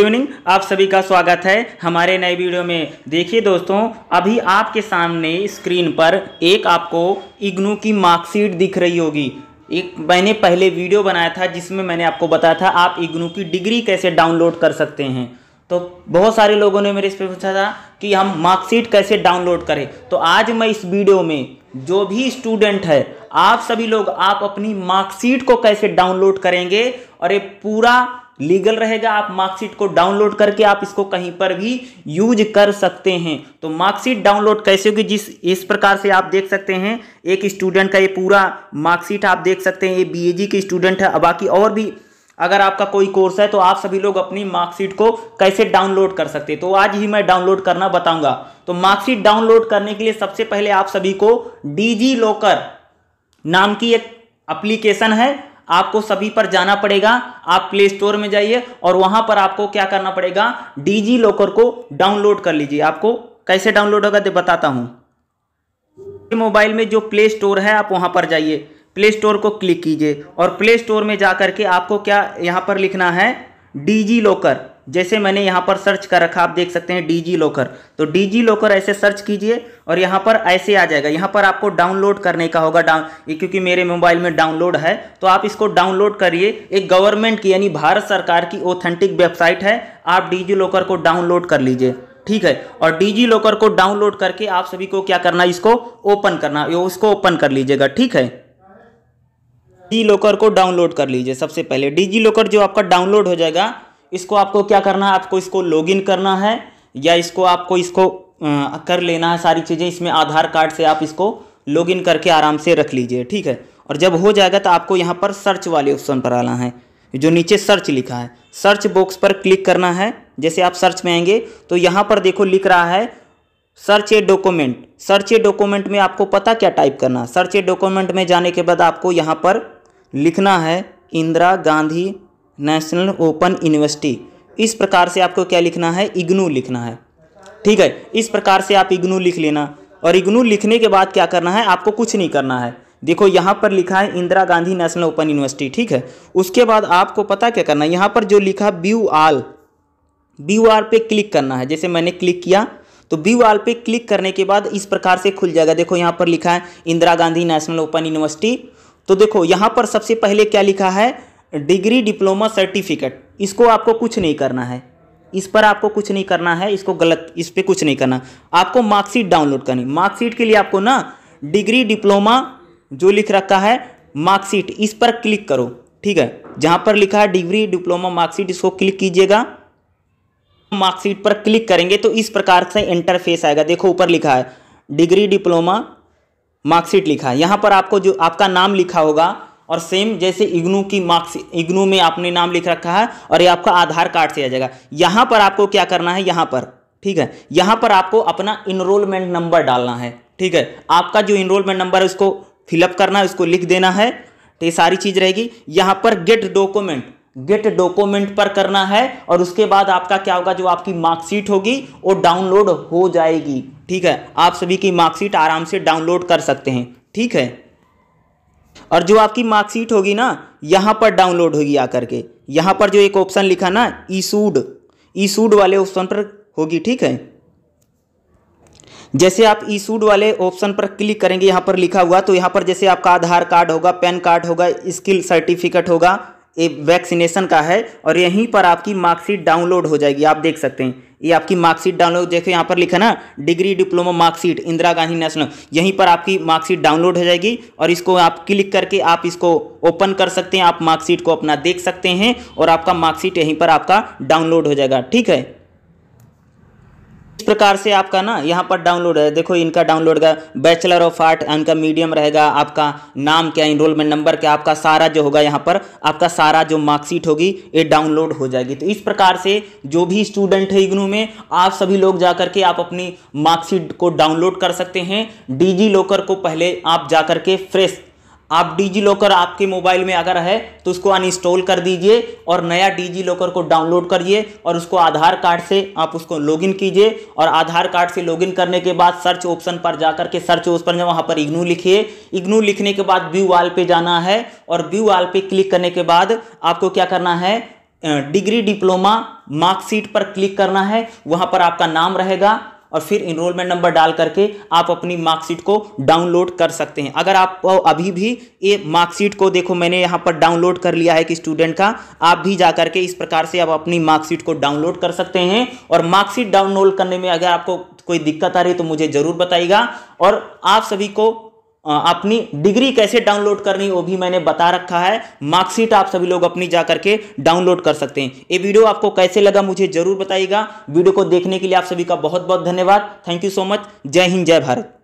evening आप सभी का स्वागत है हमारे नए वीडियो में देखिए दोस्तों अभी आपके सामने स्क्रीन पर एक आपको इग्नू की मार्कशीट दिख रही होगी एक मैंने पहले वीडियो बनाया था जिसमें मैंने आपको बताया था आप इग्नू की डिग्री कैसे डाउनलोड कर सकते हैं तो बहुत सारे लोगों ने मेरे इस पर पूछा था कि हम मार्कशीट कैसे डाउनलोड करें तो आज मैं इस वीडियो में जो भी स्टूडेंट है आप सभी लोग आप अपनी मार्कशीट को कैसे डाउनलोड करेंगे और ये पूरा लीगल रहेगा आप मार्कशीट को डाउनलोड करके आप इसको कहीं पर भी यूज कर सकते हैं तो मार्कशीट डाउनलोड कैसे होगी जिस इस प्रकार से आप देख सकते हैं एक स्टूडेंट का ये पूरा मार्कशीट आप देख सकते हैं ये बीएजी के स्टूडेंट है बाकी और भी अगर आपका कोई कोर्स है तो आप सभी लोग अपनी मार्कशीट को कैसे डाउनलोड कर सकते हैं तो आज ही मैं डाउनलोड करना बताऊंगा तो मार्कशीट डाउनलोड करने के लिए सबसे पहले आप सभी को डीजी लॉकर नाम की एक एप्लीकेशन है आपको सभी पर जाना पड़ेगा आप प्ले स्टोर में जाइए और वहां पर आपको क्या करना पड़ेगा डीजी लॉकर को डाउनलोड कर लीजिए आपको कैसे डाउनलोड होगा बताता हूं मोबाइल में जो प्ले स्टोर है आप वहां पर जाइए प्ले स्टोर को क्लिक कीजिए और प्ले स्टोर में जाकर के आपको क्या यहाँ पर लिखना है डीजी लॉकर जैसे मैंने यहाँ पर सर्च कर रखा आप देख सकते हैं डी लॉकर तो डी लॉकर ऐसे सर्च कीजिए और यहाँ पर ऐसे आ जाएगा यहाँ पर आपको डाउनलोड करने का होगा डाउन क्योंकि मेरे मोबाइल में डाउनलोड है तो आप इसको डाउनलोड करिए एक गवर्नमेंट की यानी भारत सरकार की ऑथेंटिक वेबसाइट है आप डी लॉकर को डाउनलोड कर लीजिए ठीक है और डी लॉकर को डाउनलोड करके आप सभी को क्या करना इसको ओपन करना उसको ओपन कर लीजिएगा ठीक है डी लॉकर को डाउनलोड कर लीजिए सबसे पहले डी लॉकर जो आपका डाउनलोड हो जाएगा इसको आपको क्या करना है आपको इसको लॉगिन करना है या इसको आपको इसको आ, कर लेना है सारी चीज़ें इसमें आधार कार्ड से आप इसको लॉगिन करके आराम से रख लीजिए ठीक है और जब हो जाएगा तो आपको यहाँ पर सर्च वाले ऑप्शन पर आना है जो नीचे सर्च लिखा है सर्च बॉक्स पर क्लिक करना है जैसे आप सर्च में आएंगे तो यहाँ पर देखो लिख रहा है search a document search a document में आपको पता क्या टाइप करना सर्च ए डॉक्यूमेंट में जाने के बाद आपको यहाँ पर लिखना है Indira Gandhi National Open University इस प्रकार से आपको क्या लिखना है इग्नू लिखना है ठीक है इस प्रकार से आप इग्नू लिख लेना और इग्नू लिखने के बाद क्या करना है आपको कुछ नहीं करना है देखो यहाँ पर लिखा है Indira Gandhi National Open University ठीक है उसके बाद आपको पता क्या करना है यहाँ पर जो लिखा ब्यू आल व्यू आर पे क्लिक करना है जैसे मैंने क्लिक किया तो व्यू आल पे क्लिक करने के बाद इस प्रकार से खुल जाएगा देखो यहाँ पर लिखा है Indira Gandhi National Open University तो देखो यहाँ पर सबसे पहले क्या लिखा है डिग्री डिप्लोमा सर्टिफिकेट इसको आपको कुछ नहीं करना है इस पर आपको कुछ नहीं करना है इसको गलत इस पर कुछ नहीं करना आपको मार्कशीट डाउनलोड करनी मार्कशीट के लिए आपको ना डिग्री डिप्लोमा जो लिख रखा है मार्कशीट इस पर क्लिक करो ठीक है जहां पर लिखा है डिग्री डिप्लोमा मार्कशीट इसको क्लिक कीजिएगा मार्कशीट पर क्लिक करेंगे तो इस प्रकार से इंटरफेस आएगा देखो ऊपर लिखा है डिग्री डिप्लोमा मार्कशीट लिखा है यहाँ पर आपको जो आपका नाम लिखा होगा और सेम जैसे इग्नू की मार्क्स इग्नू में आपने नाम लिख रखा है और ये आपका आधार कार्ड से आ जाएगा यहाँ पर आपको क्या करना है यहाँ पर ठीक है यहाँ पर आपको अपना इनरोलमेंट नंबर डालना है ठीक है आपका जो इनरोलमेंट नंबर है उसको फिलअप करना है उसको लिख देना है तो ये सारी चीज़ रहेगी यहाँ पर गेट डॉक्यूमेंट गेट डॉक्यूमेंट पर करना है और उसके बाद आपका क्या होगा जो आपकी मार्कशीट होगी वो डाउनलोड हो जाएगी ठीक है आप सभी की मार्कशीट आराम से डाउनलोड कर सकते हैं ठीक है और जो आपकी मार्कशीट होगी ना यहाँ पर डाउनलोड होगी आकर के यहाँ पर जो एक ऑप्शन लिखा ना ईसूड ईसूड वाले ऑप्शन पर होगी ठीक है जैसे आप ईसूड वाले ऑप्शन पर क्लिक करेंगे यहाँ पर लिखा हुआ तो यहाँ पर जैसे आपका आधार कार्ड होगा पैन कार्ड होगा स्किल सर्टिफिकेट होगा ये वैक्सीनेशन का है और यहीं पर आपकी मार्कशीट डाउनलोड हो जाएगी आप देख सकते हैं ये आपकी मार्कशीट डाउनलोड देखो यहाँ पर लिखा ना degree diploma marksheet Indira Gandhi national यहीं पर आपकी मार्कशीट डाउनलोड हो जाएगी और इसको आप क्लिक करके आप इसको ओपन कर सकते हैं आप मार्कशीट को अपना देख सकते हैं और आपका मार्कशीट यहीं पर आपका डाउनलोड हो जाएगा ठीक है इस प्रकार से आपका ना यहाँ पर डाउनलोड है देखो इनका डाउनलोड का बैचलर ऑफ आर्ट इनका मीडियम रहेगा आपका नाम क्या इनरोलमेंट नंबर क्या आपका सारा जो होगा यहाँ पर आपका सारा जो मार्कशीट होगी ये डाउनलोड हो जाएगी तो इस प्रकार से जो भी स्टूडेंट है इग्नू में आप सभी लोग जा करके आप अपनी मार्कशीट को डाउनलोड कर सकते हैं डिजी लॉकर को पहले आप जा करके फ्रेश आप डिजी लॉकर आपके मोबाइल में अगर है तो उसको अनइंस्टॉल कर दीजिए और नया डिजी लॉकर को डाउनलोड करिए और उसको आधार कार्ड से आप उसको लॉगिन कीजिए और आधार कार्ड से लॉगिन करने के बाद सर्च ऑप्शन पर जाकर के सर्च ऑप्शन वहाँ पर इग्नू लिखिए इग्नू लिखने के बाद व्यू वाल पे जाना है और व्यू वाल पे क्लिक करने के बाद आपको क्या करना है डिग्री डिप्लोमा मार्कशीट पर क्लिक करना है वहाँ पर आपका नाम रहेगा और फिर इनरोलमेंट नंबर डाल करके आप अपनी मार्कशीट को डाउनलोड कर सकते हैं अगर आप अभी भी ये मार्कशीट को देखो मैंने यहाँ पर डाउनलोड कर लिया है कि स्टूडेंट का आप भी जा करके इस प्रकार से आप अपनी मार्कशीट को डाउनलोड कर सकते हैं और मार्कशीट डाउनलोड करने में अगर आपको कोई दिक्कत आ रही है तो मुझे ज़रूर बताइएगा और आप सभी को अपनी डिग्री कैसे डाउनलोड करनी वो भी मैंने बता रखा है मार्कशीट आप सभी लोग अपनी जा करके डाउनलोड कर सकते हैं ये वीडियो आपको कैसे लगा मुझे जरूर बताइएगा वीडियो को देखने के लिए आप सभी का बहुत बहुत धन्यवाद थैंक यू सो मच जय हिंद जय भारत